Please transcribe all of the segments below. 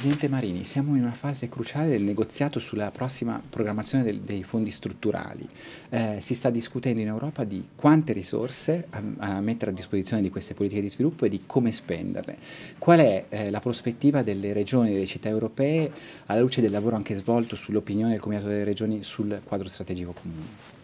Presidente Marini, siamo in una fase cruciale del negoziato sulla prossima programmazione del, dei fondi strutturali. Eh, si sta discutendo in Europa di quante risorse a, a, mettere a disposizione di queste politiche di sviluppo e di come spenderle. Qual è eh, la prospettiva delle regioni e delle città europee alla luce del lavoro anche svolto sull'opinione del Comitato delle Regioni sul quadro strategico comune?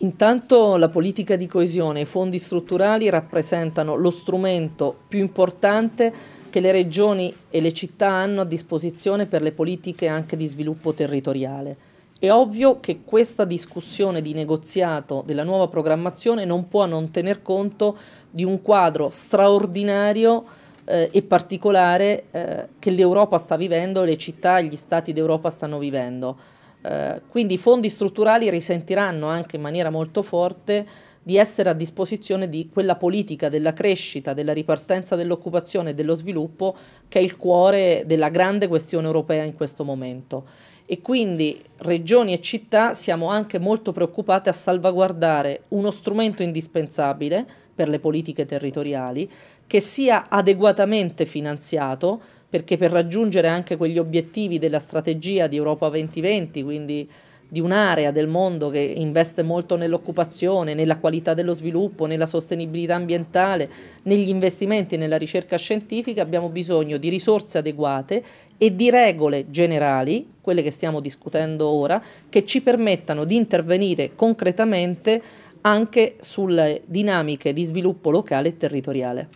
Intanto la politica di coesione e i fondi strutturali rappresentano lo strumento più importante che le regioni e le città hanno a disposizione per le politiche anche di sviluppo territoriale. È ovvio che questa discussione di negoziato della nuova programmazione non può non tener conto di un quadro straordinario eh, e particolare eh, che l'Europa sta vivendo e le città e gli stati d'Europa stanno vivendo eh, quindi i fondi strutturali risentiranno anche in maniera molto forte di essere a disposizione di quella politica della crescita, della ripartenza dell'occupazione e dello sviluppo che è il cuore della grande questione europea in questo momento. E quindi regioni e città siamo anche molto preoccupate a salvaguardare uno strumento indispensabile per le politiche territoriali che sia adeguatamente finanziato, perché per raggiungere anche quegli obiettivi della strategia di Europa 2020, quindi di un'area del mondo che investe molto nell'occupazione, nella qualità dello sviluppo, nella sostenibilità ambientale, negli investimenti e nella ricerca scientifica, abbiamo bisogno di risorse adeguate e di regole generali, quelle che stiamo discutendo ora, che ci permettano di intervenire concretamente anche sulle dinamiche di sviluppo locale e territoriale.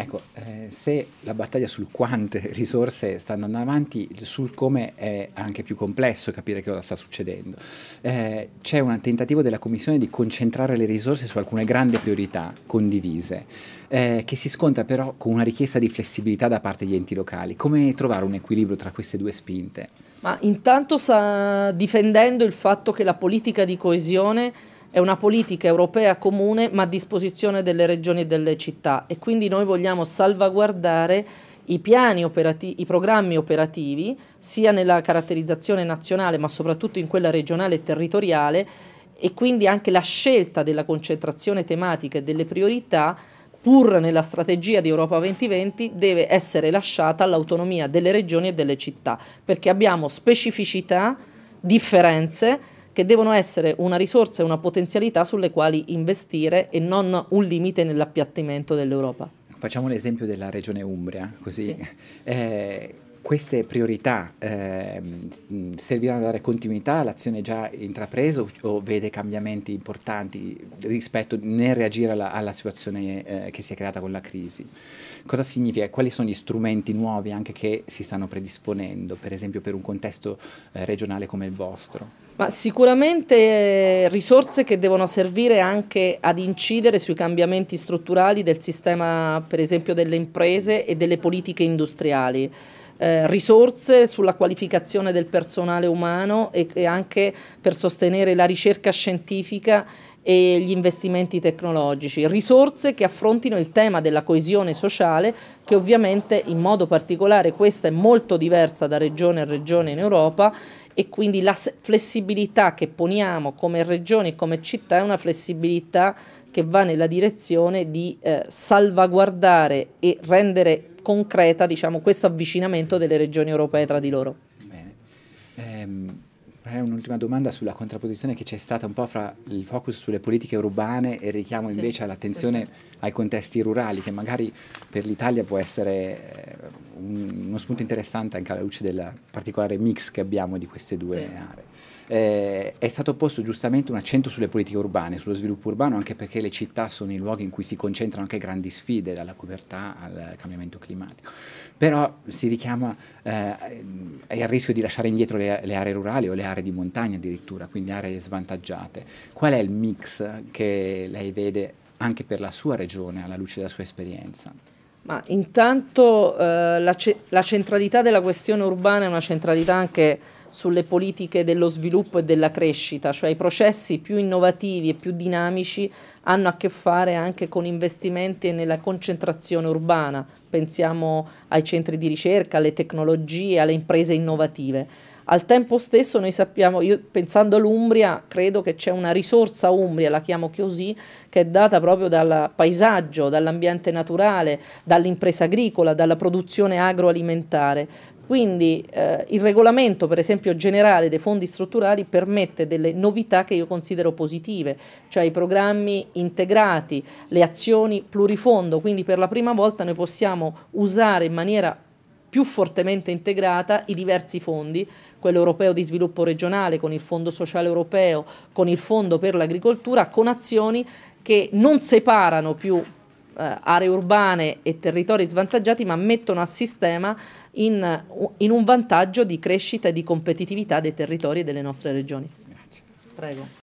Ecco, eh, se la battaglia sul quante risorse sta andando avanti, sul come è anche più complesso capire che cosa sta succedendo. Eh, c'è un tentativo della Commissione di concentrare le risorse su alcune grandi priorità condivise, eh, che si scontra però con una richiesta di flessibilità da parte degli enti locali. Come trovare un equilibrio tra queste due spinte? Ma intanto sta difendendo il fatto che la politica di coesione è una politica europea comune ma a disposizione delle regioni e delle città e quindi noi vogliamo salvaguardare i, i programmi operativi sia nella caratterizzazione nazionale ma soprattutto in quella regionale e territoriale e quindi anche la scelta della concentrazione tematica e delle priorità pur nella strategia di Europa 2020 deve essere lasciata all'autonomia delle regioni e delle città perché abbiamo specificità, differenze che devono essere una risorsa e una potenzialità sulle quali investire e non un limite nell'appiattimento dell'Europa. Facciamo l'esempio della regione Umbria, così. Sì. Eh, queste priorità eh, serviranno a dare continuità all'azione già intrapresa o vede cambiamenti importanti rispetto nel reagire alla, alla situazione eh, che si è creata con la crisi? Cosa significa? Quali sono gli strumenti nuovi anche che si stanno predisponendo, per esempio per un contesto eh, regionale come il vostro? Ma sicuramente eh, risorse che devono servire anche ad incidere sui cambiamenti strutturali del sistema, per esempio, delle imprese e delle politiche industriali eh, risorse sulla qualificazione del personale umano e, e anche per sostenere la ricerca scientifica e gli investimenti tecnologici, risorse che affrontino il tema della coesione sociale che ovviamente in modo particolare questa è molto diversa da regione a regione in Europa e quindi la flessibilità che poniamo come regione e come città è una flessibilità che va nella direzione di eh, salvaguardare e rendere concreta diciamo, questo avvicinamento delle regioni europee tra di loro. Bene. Ehm un'ultima domanda sulla contrapposizione che c'è stata un po' fra il focus sulle politiche urbane e il richiamo sì, invece all'attenzione sì. ai contesti rurali, che magari per l'Italia può essere eh, un, uno spunto interessante anche alla luce del particolare mix che abbiamo di queste due sì. aree. Eh, è stato posto giustamente un accento sulle politiche urbane, sullo sviluppo urbano, anche perché le città sono i luoghi in cui si concentrano anche grandi sfide, dalla povertà al cambiamento climatico. Però si richiama eh, il rischio di lasciare indietro le, le, aree rurali o le aree di montagna addirittura, quindi aree svantaggiate. Qual è il mix che lei vede anche per la sua regione alla luce della sua esperienza? Ma intanto eh, la, ce la, centralità della questione urbana è una centralità anche sulle politiche dello sviluppo e della crescita, cioè i processi più innovativi e più dinamici hanno a che fare anche con investimenti nella concentrazione urbana, pensiamo ai centri di ricerca, alle tecnologie, alle imprese innovative. Al tempo stesso noi sappiamo, io pensando all'Umbria, credo che c'è una risorsa Umbria, la chiamo così, che è data proprio dal paesaggio, dall'ambiente naturale, dall'impresa agricola, dalla produzione agroalimentare. Quindi eh, il regolamento per esempio generale dei fondi strutturali permette delle novità che io considero positive, cioè i programmi integrati, le azioni plurifondo, quindi per la prima volta noi possiamo usare in maniera più fortemente integrata i diversi fondi, quello europeo di sviluppo regionale, con il Fondo sociale europeo, con il Fondo per l'agricoltura, con azioni che non separano più eh, aree urbane e territori svantaggiati, ma mettono a sistema in, in, un vantaggio di crescita e di competitività dei territori e delle nostre regioni. Prego.